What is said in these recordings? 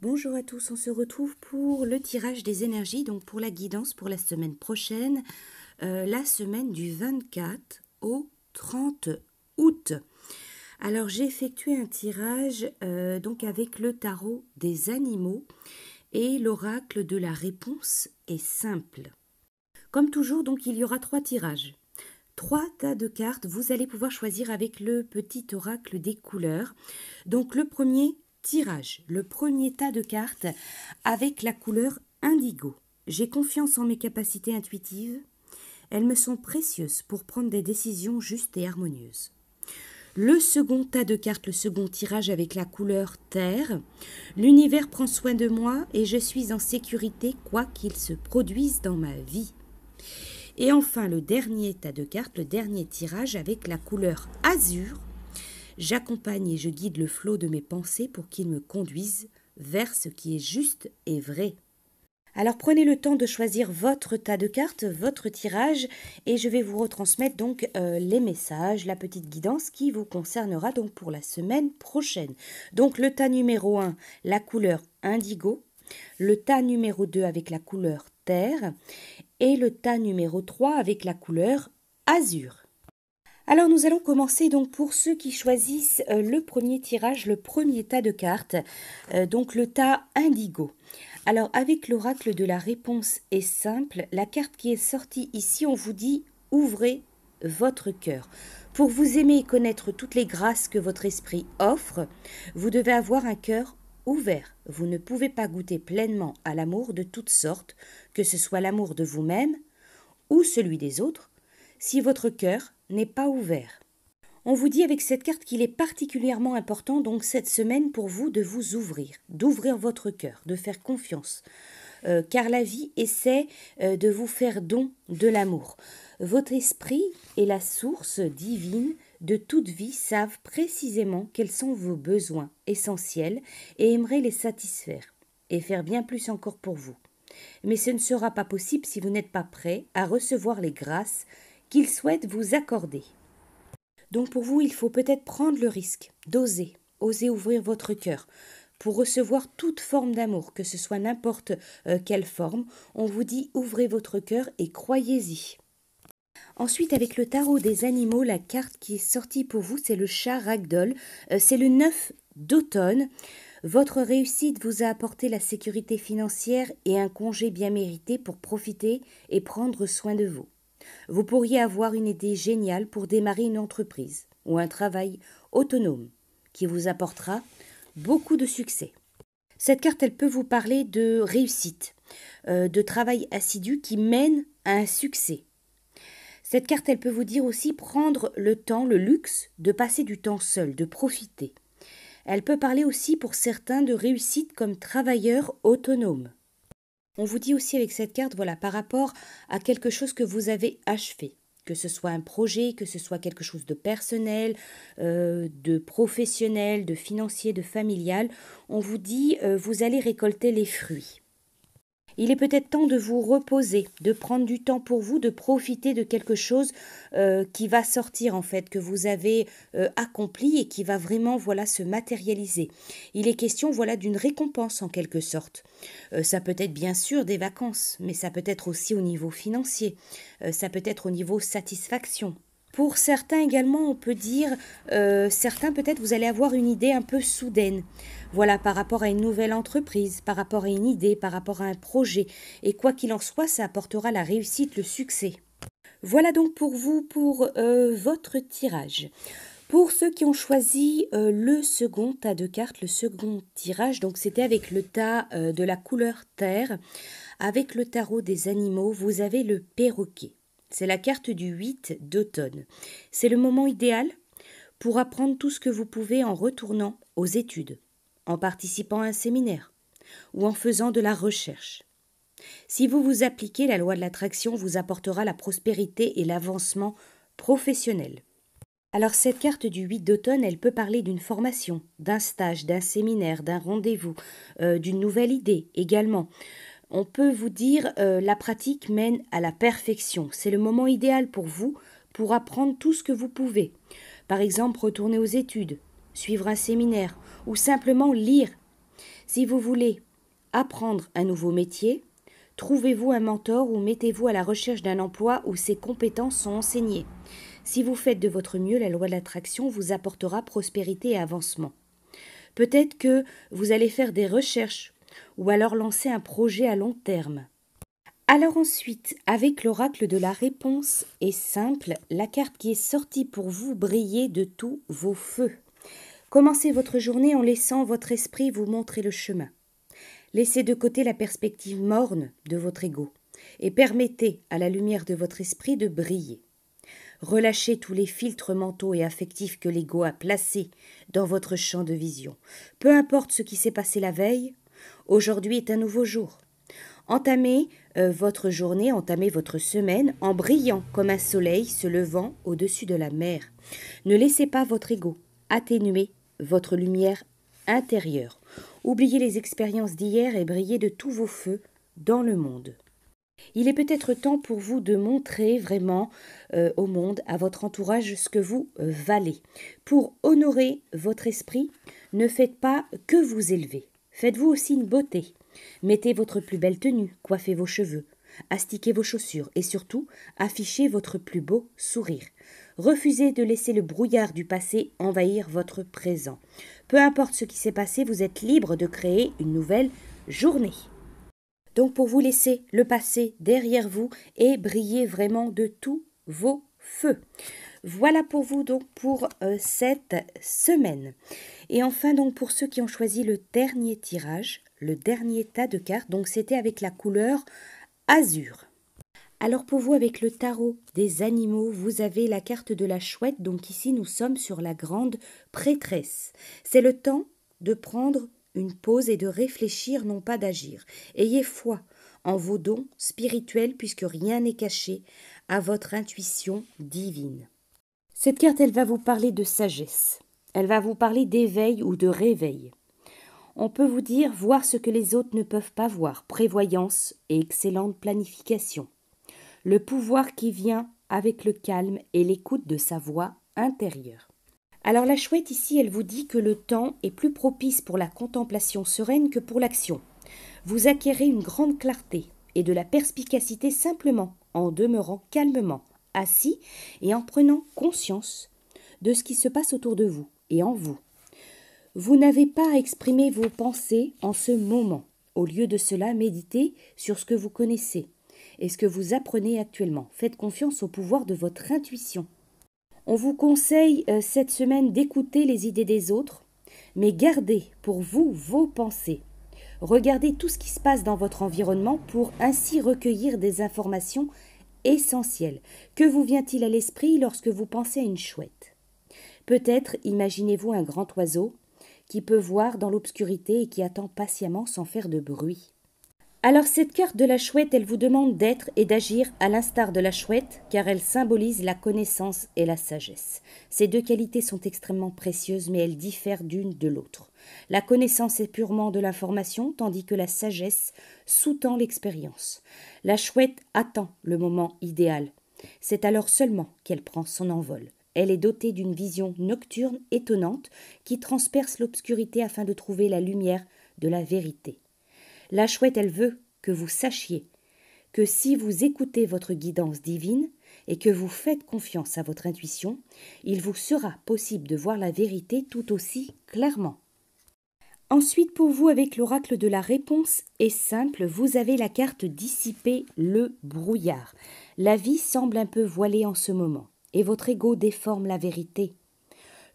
Bonjour à tous, on se retrouve pour le tirage des énergies, donc pour la guidance pour la semaine prochaine, euh, la semaine du 24 au 30 août. Alors j'ai effectué un tirage euh, donc avec le tarot des animaux et l'oracle de la réponse est simple. Comme toujours, donc il y aura trois tirages. Trois tas de cartes, vous allez pouvoir choisir avec le petit oracle des couleurs. Donc le premier, Tirage, le premier tas de cartes avec la couleur indigo. J'ai confiance en mes capacités intuitives. Elles me sont précieuses pour prendre des décisions justes et harmonieuses. Le second tas de cartes, le second tirage avec la couleur terre. L'univers prend soin de moi et je suis en sécurité quoi qu'il se produise dans ma vie. Et enfin, le dernier tas de cartes, le dernier tirage avec la couleur azur. J'accompagne et je guide le flot de mes pensées pour qu'ils me conduisent vers ce qui est juste et vrai. Alors prenez le temps de choisir votre tas de cartes, votre tirage, et je vais vous retransmettre donc euh, les messages, la petite guidance qui vous concernera donc pour la semaine prochaine. Donc le tas numéro 1, la couleur indigo, le tas numéro 2 avec la couleur terre, et le tas numéro 3 avec la couleur azur. Alors nous allons commencer donc pour ceux qui choisissent euh, le premier tirage, le premier tas de cartes, euh, donc le tas indigo. Alors avec l'oracle de la réponse est simple, la carte qui est sortie ici, on vous dit ouvrez votre cœur. Pour vous aimer et connaître toutes les grâces que votre esprit offre, vous devez avoir un cœur ouvert. Vous ne pouvez pas goûter pleinement à l'amour de toutes sortes, que ce soit l'amour de vous-même ou celui des autres, si votre cœur n'est pas ouvert. On vous dit avec cette carte qu'il est particulièrement important donc cette semaine pour vous de vous ouvrir, d'ouvrir votre cœur, de faire confiance, euh, car la vie essaie euh, de vous faire don de l'amour. Votre esprit et la source divine de toute vie savent précisément quels sont vos besoins essentiels et aimeraient les satisfaire et faire bien plus encore pour vous. Mais ce ne sera pas possible si vous n'êtes pas prêt à recevoir les grâces qu'il souhaite vous accorder. Donc pour vous, il faut peut-être prendre le risque d'oser, oser ouvrir votre cœur. Pour recevoir toute forme d'amour, que ce soit n'importe euh, quelle forme, on vous dit ouvrez votre cœur et croyez-y. Ensuite, avec le tarot des animaux, la carte qui est sortie pour vous, c'est le chat ragdoll. Euh, c'est le 9 d'automne. Votre réussite vous a apporté la sécurité financière et un congé bien mérité pour profiter et prendre soin de vous. Vous pourriez avoir une idée géniale pour démarrer une entreprise ou un travail autonome qui vous apportera beaucoup de succès. Cette carte, elle peut vous parler de réussite, euh, de travail assidu qui mène à un succès. Cette carte, elle peut vous dire aussi prendre le temps, le luxe de passer du temps seul, de profiter. Elle peut parler aussi pour certains de réussite comme travailleur autonome. On vous dit aussi avec cette carte, voilà, par rapport à quelque chose que vous avez achevé, que ce soit un projet, que ce soit quelque chose de personnel, euh, de professionnel, de financier, de familial, on vous dit euh, vous allez récolter les fruits. Il est peut-être temps de vous reposer, de prendre du temps pour vous, de profiter de quelque chose euh, qui va sortir en fait, que vous avez euh, accompli et qui va vraiment voilà se matérialiser. Il est question voilà d'une récompense en quelque sorte. Euh, ça peut être bien sûr des vacances, mais ça peut être aussi au niveau financier, ça peut être au niveau satisfaction, pour certains également, on peut dire, euh, certains peut-être, vous allez avoir une idée un peu soudaine. Voilà, par rapport à une nouvelle entreprise, par rapport à une idée, par rapport à un projet. Et quoi qu'il en soit, ça apportera la réussite, le succès. Voilà donc pour vous, pour euh, votre tirage. Pour ceux qui ont choisi euh, le second tas de cartes, le second tirage, donc c'était avec le tas de la couleur terre, avec le tarot des animaux, vous avez le perroquet. C'est la carte du 8 d'automne. C'est le moment idéal pour apprendre tout ce que vous pouvez en retournant aux études, en participant à un séminaire ou en faisant de la recherche. Si vous vous appliquez, la loi de l'attraction vous apportera la prospérité et l'avancement professionnel. Alors cette carte du 8 d'automne, elle peut parler d'une formation, d'un stage, d'un séminaire, d'un rendez-vous, euh, d'une nouvelle idée également. On peut vous dire euh, la pratique mène à la perfection. C'est le moment idéal pour vous pour apprendre tout ce que vous pouvez. Par exemple, retourner aux études, suivre un séminaire ou simplement lire. Si vous voulez apprendre un nouveau métier, trouvez-vous un mentor ou mettez-vous à la recherche d'un emploi où ces compétences sont enseignées. Si vous faites de votre mieux, la loi de l'attraction vous apportera prospérité et avancement. Peut-être que vous allez faire des recherches ou alors lancer un projet à long terme. Alors ensuite, avec l'oracle de la réponse est simple, la carte qui est sortie pour vous briller de tous vos feux. Commencez votre journée en laissant votre esprit vous montrer le chemin. Laissez de côté la perspective morne de votre ego et permettez à la lumière de votre esprit de briller. Relâchez tous les filtres mentaux et affectifs que l'ego a placés dans votre champ de vision. Peu importe ce qui s'est passé la veille, Aujourd'hui est un nouveau jour. Entamez euh, votre journée, entamez votre semaine en brillant comme un soleil se levant au-dessus de la mer. Ne laissez pas votre ego atténuer votre lumière intérieure. Oubliez les expériences d'hier et brillez de tous vos feux dans le monde. Il est peut-être temps pour vous de montrer vraiment euh, au monde, à votre entourage, ce que vous euh, valez. Pour honorer votre esprit, ne faites pas que vous élever. Faites-vous aussi une beauté. Mettez votre plus belle tenue, coiffez vos cheveux, astiquez vos chaussures et surtout affichez votre plus beau sourire. Refusez de laisser le brouillard du passé envahir votre présent. Peu importe ce qui s'est passé, vous êtes libre de créer une nouvelle journée. Donc pour vous laisser le passé derrière vous et briller vraiment de tous vos feu. Voilà pour vous donc pour euh, cette semaine. Et enfin donc pour ceux qui ont choisi le dernier tirage, le dernier tas de cartes, donc c'était avec la couleur azur. Alors pour vous avec le tarot des animaux, vous avez la carte de la chouette, donc ici nous sommes sur la grande prêtresse. C'est le temps de prendre une pause et de réfléchir, non pas d'agir. Ayez foi en vos dons spirituels puisque rien n'est caché, à votre intuition divine. Cette carte, elle va vous parler de sagesse. Elle va vous parler d'éveil ou de réveil. On peut vous dire voir ce que les autres ne peuvent pas voir, prévoyance et excellente planification. Le pouvoir qui vient avec le calme et l'écoute de sa voix intérieure. Alors la chouette ici, elle vous dit que le temps est plus propice pour la contemplation sereine que pour l'action. Vous acquérez une grande clarté, et de la perspicacité simplement, en demeurant calmement, assis et en prenant conscience de ce qui se passe autour de vous et en vous. Vous n'avez pas à exprimer vos pensées en ce moment. Au lieu de cela, méditez sur ce que vous connaissez et ce que vous apprenez actuellement. Faites confiance au pouvoir de votre intuition. On vous conseille euh, cette semaine d'écouter les idées des autres, mais gardez pour vous vos pensées. Regardez tout ce qui se passe dans votre environnement pour ainsi recueillir des informations essentielles. Que vous vient-il à l'esprit lorsque vous pensez à une chouette Peut-être imaginez-vous un grand oiseau qui peut voir dans l'obscurité et qui attend patiemment sans faire de bruit. Alors cette carte de la chouette, elle vous demande d'être et d'agir à l'instar de la chouette, car elle symbolise la connaissance et la sagesse. Ces deux qualités sont extrêmement précieuses, mais elles diffèrent d'une de l'autre. La connaissance est purement de l'information, tandis que la sagesse sous-tend l'expérience. La chouette attend le moment idéal. C'est alors seulement qu'elle prend son envol. Elle est dotée d'une vision nocturne étonnante qui transperce l'obscurité afin de trouver la lumière de la vérité. La chouette, elle veut que vous sachiez que si vous écoutez votre guidance divine et que vous faites confiance à votre intuition, il vous sera possible de voir la vérité tout aussi clairement. Ensuite, pour vous, avec l'oracle de la réponse est simple, vous avez la carte dissiper le brouillard. La vie semble un peu voilée en ce moment, et votre ego déforme la vérité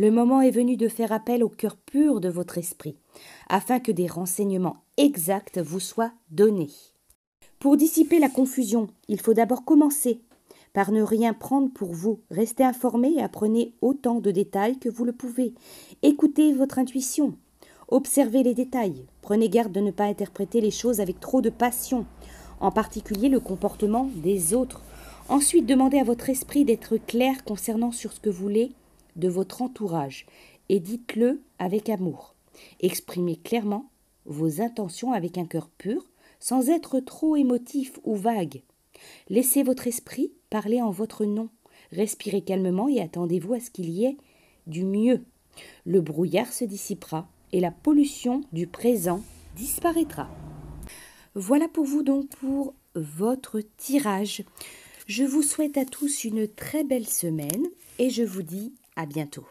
le moment est venu de faire appel au cœur pur de votre esprit, afin que des renseignements exacts vous soient donnés. Pour dissiper la confusion, il faut d'abord commencer par ne rien prendre pour vous. Restez informé et apprenez autant de détails que vous le pouvez. Écoutez votre intuition. Observez les détails. Prenez garde de ne pas interpréter les choses avec trop de passion, en particulier le comportement des autres. Ensuite, demandez à votre esprit d'être clair concernant sur ce que vous voulez de votre entourage et dites-le avec amour. Exprimez clairement vos intentions avec un cœur pur, sans être trop émotif ou vague. Laissez votre esprit parler en votre nom. Respirez calmement et attendez-vous à ce qu'il y ait du mieux. Le brouillard se dissipera et la pollution du présent disparaîtra. Voilà pour vous donc pour votre tirage. Je vous souhaite à tous une très belle semaine et je vous dis à bientôt.